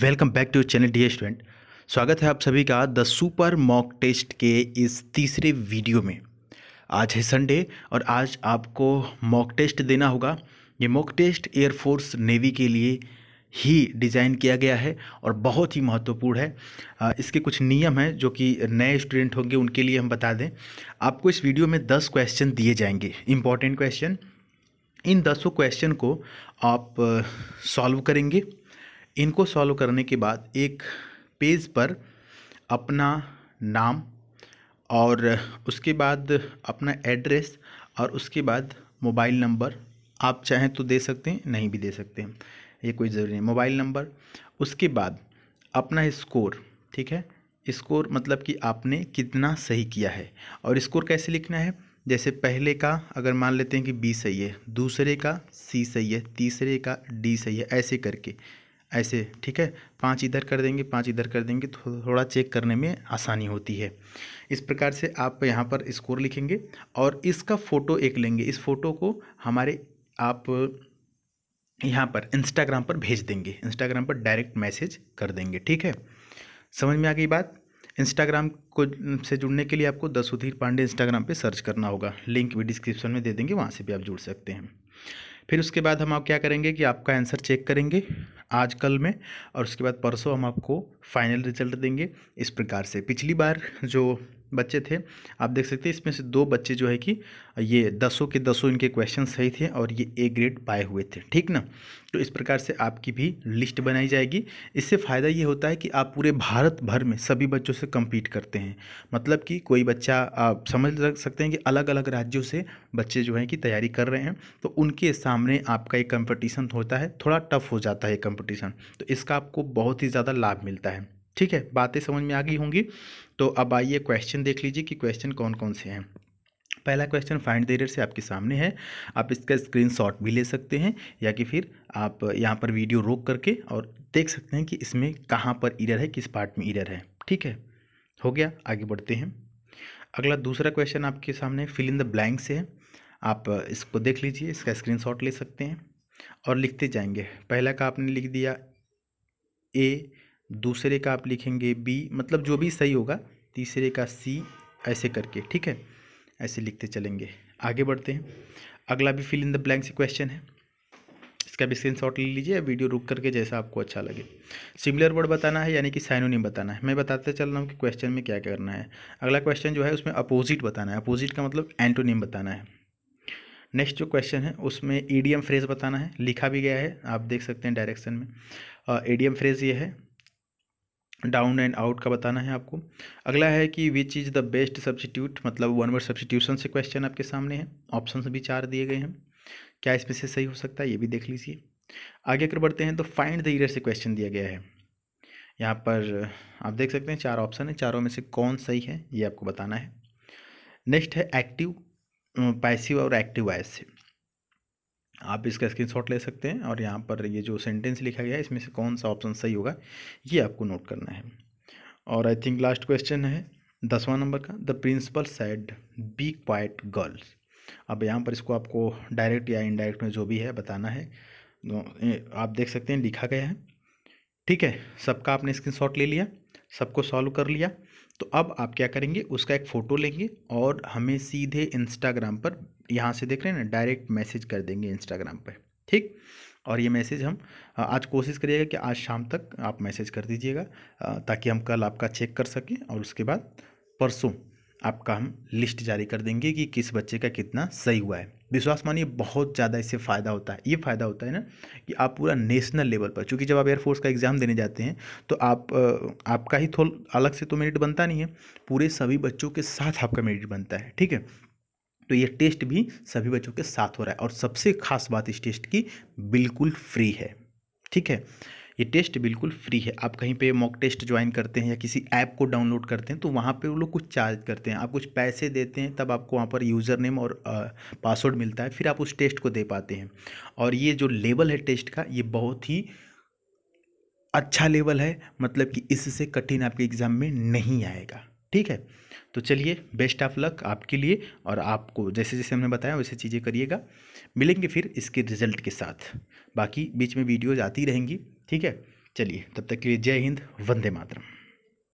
welcome back to channel the student स्वागत है आप सभी का द सुपर मॉक टेस्ट के इस तीसरे वीडियो में आज है संडे और आज आपको मॉक टेस्ट देना होगा ये मॉक टेस्ट एयरफोर्स नेवी के लिए ही डिज़ाइन किया गया है और बहुत ही महत्वपूर्ण है इसके कुछ नियम हैं जो कि नए स्टूडेंट होंगे उनके लिए हम बता दें आपको इस वीडियो में दस क्वेश्चन दिए जाएंगे इम्पॉर्टेंट क्वेश्चन इन दसों क्वेश्चन को आप सॉल्व करेंगे इनको सॉल्व करने के बाद एक पेज पर अपना नाम और उसके बाद अपना एड्रेस और उसके बाद मोबाइल नंबर आप चाहें तो दे सकते हैं नहीं भी दे सकते हैं ये कोई ज़रूरी नहीं मोबाइल नंबर उसके बाद अपना स्कोर ठीक है स्कोर मतलब कि आपने कितना सही किया है और स्कोर कैसे लिखना है जैसे पहले का अगर मान लेते हैं कि बी सही है दूसरे का सी सही है तीसरे का डी सही है ऐसे करके ऐसे ठीक है पाँच इधर कर देंगे पाँच इधर कर देंगे थो, तो थोड़ा चेक करने में आसानी होती है इस प्रकार से आप यहाँ पर स्कोर लिखेंगे और इसका फ़ोटो एक लेंगे इस फ़ोटो को हमारे आप यहाँ पर इंस्टाग्राम पर भेज देंगे इंस्टाग्राम पर डायरेक्ट मैसेज कर देंगे ठीक है समझ में आ गई बात इंस्टाग्राम को से जुड़ने के लिए आपको दसुधीर पांडे इंस्टाग्राम पे सर्च करना होगा लिंक भी डिस्क्रिप्शन में दे देंगे वहाँ से भी आप जुड़ सकते हैं फिर उसके बाद हम आप क्या करेंगे कि आपका आंसर चेक करेंगे आज कल में और उसके बाद परसों हम आपको फाइनल रिजल्ट देंगे इस प्रकार से पिछली बार जो बच्चे थे आप देख सकते हैं इसमें से दो बच्चे जो है कि ये दसों के दसों इनके क्वेश्चन सही थे और ये ए ग्रेड पाए हुए थे ठीक ना तो इस प्रकार से आपकी भी लिस्ट बनाई जाएगी इससे फ़ायदा ये होता है कि आप पूरे भारत भर में सभी बच्चों से कम्पीट करते हैं मतलब कि कोई बच्चा आप समझ सकते हैं कि अलग अलग राज्यों से बच्चे जो हैं कि तैयारी कर रहे हैं तो उनके सामने आपका एक कंपटीशन होता है थोड़ा टफ हो जाता है ये कंपटीशन तो इसका आपको बहुत ही ज़्यादा लाभ मिलता है ठीक है बातें समझ में आ गई होंगी तो अब आइए क्वेश्चन देख लीजिए कि क्वेश्चन कौन कौन से हैं पहला क्वेश्चन फाइंड द एरर से आपके सामने है आप इसका स्क्रीनशॉट भी ले सकते हैं या कि फिर आप यहाँ पर वीडियो रोक करके और देख सकते हैं कि इसमें कहाँ पर इरर है किस पार्ट में इरर है ठीक है हो गया आगे बढ़ते हैं अगला दूसरा क्वेश्चन आपके सामने फिल इन द ब्लैंक से है आप इसको देख लीजिए इसका स्क्रीन ले सकते हैं और लिखते जाएंगे पहला का आपने लिख दिया ए दूसरे का आप लिखेंगे बी मतलब जो भी सही होगा तीसरे का सी ऐसे करके ठीक है ऐसे लिखते चलेंगे आगे बढ़ते हैं अगला भी फिल इन द ब्लैंक से क्वेश्चन है इसका भी स्क्रीन शॉट ले लीजिए वीडियो रुक करके जैसा आपको अच्छा लगे सिमिलर वर्ड बताना है यानी कि साइनोनिम बताना है मैं बताते चल रहा हूँ कि क्वेश्चन में क्या करना है अगला क्वेश्चन जो है उसमें अपोजिट बताना है अपोजिट का मतलब एंटोनिम बताना है नेक्स्ट जो क्वेश्चन है उसमें ईडीएम फ्रेज बताना है लिखा भी गया है आप देख सकते हैं डायरेक्शन में ईडीएम फ्रेज ये है डाउन एंड आउट का बताना है आपको अगला है कि which is the best substitute मतलब वन वर्ड सब्सिट्यूशन से क्वेश्चन आपके सामने है ऑप्शन भी चार दिए गए हैं क्या इसमें से सही हो सकता है ये भी देख लीजिए आगे अगर बढ़ते हैं तो फाइंड द ईयर से क्वेश्चन दिया गया है यहाँ पर आप देख सकते हैं चार ऑप्शन है चारों में से कौन सही है ये आपको बताना है नेक्स्ट है एक्टिव पैसिव और एक्टिव वॉइस से आप इसका स्क्रीनशॉट ले सकते हैं और यहाँ पर ये जो सेंटेंस लिखा गया है इसमें से कौन सा ऑप्शन सही होगा ये आपको नोट करना है और आई थिंक लास्ट क्वेश्चन है दसवां नंबर का the principal said be quiet girls अब यहाँ पर इसको आपको डायरेक्ट या इनडायरेक्ट में जो भी है बताना है तो, आप देख सकते हैं लिखा गया है ठीक है सबका आपने शॉट ले लिया सबको सॉल्व कर लिया तो अब आप क्या करेंगे उसका एक फ़ोटो लेंगे और हमें सीधे इंस्टाग्राम पर यहाँ से देख रहे हैं ना डायरेक्ट मैसेज कर देंगे इंस्टाग्राम पर ठीक और ये मैसेज हम आज कोशिश करिएगा कि आज शाम तक आप मैसेज कर दीजिएगा ताकि हम कल आपका चेक कर सकें और उसके बाद परसों आपका हम लिस्ट जारी कर देंगे कि किस बच्चे का कितना सही हुआ है विश्वास मानिए बहुत ज़्यादा इससे फ़ायदा होता है ये फ़ायदा होता है ना कि आप पूरा नेशनल लेवल पर चूँकि जब आप एयरफोर्स का एग्ज़ाम देने जाते हैं तो आप आपका ही थोड़ा अलग से तो मेरिट बनता नहीं है पूरे सभी बच्चों के साथ आपका मेरिट बनता है ठीक है तो ये टेस्ट भी सभी बच्चों के साथ हो रहा है और सबसे खास बात इस टेस्ट की बिल्कुल फ्री है ठीक है ये टेस्ट बिल्कुल फ्री है आप कहीं पे मॉक टेस्ट ज्वाइन करते हैं या किसी ऐप को डाउनलोड करते हैं तो वहाँ पे वो लोग कुछ चार्ज करते हैं आप कुछ पैसे देते हैं तब आपको वहाँ पर यूज़र नेम और पासवर्ड मिलता है फिर आप उस टेस्ट को दे पाते हैं और ये जो लेवल है टेस्ट का ये बहुत ही अच्छा लेवल है मतलब कि इससे कठिन आपके एग्ज़ाम में नहीं आएगा ठीक है तो चलिए बेस्ट ऑफ लक आपके लिए और आपको जैसे जैसे हमने बताया वैसे चीज़ें करिएगा मिलेंगे फिर इसके रिजल्ट के साथ बाकी बीच में वीडियोज़ आती रहेंगी ठीक है चलिए तब तक के लिए जय हिंद वंदे मातरम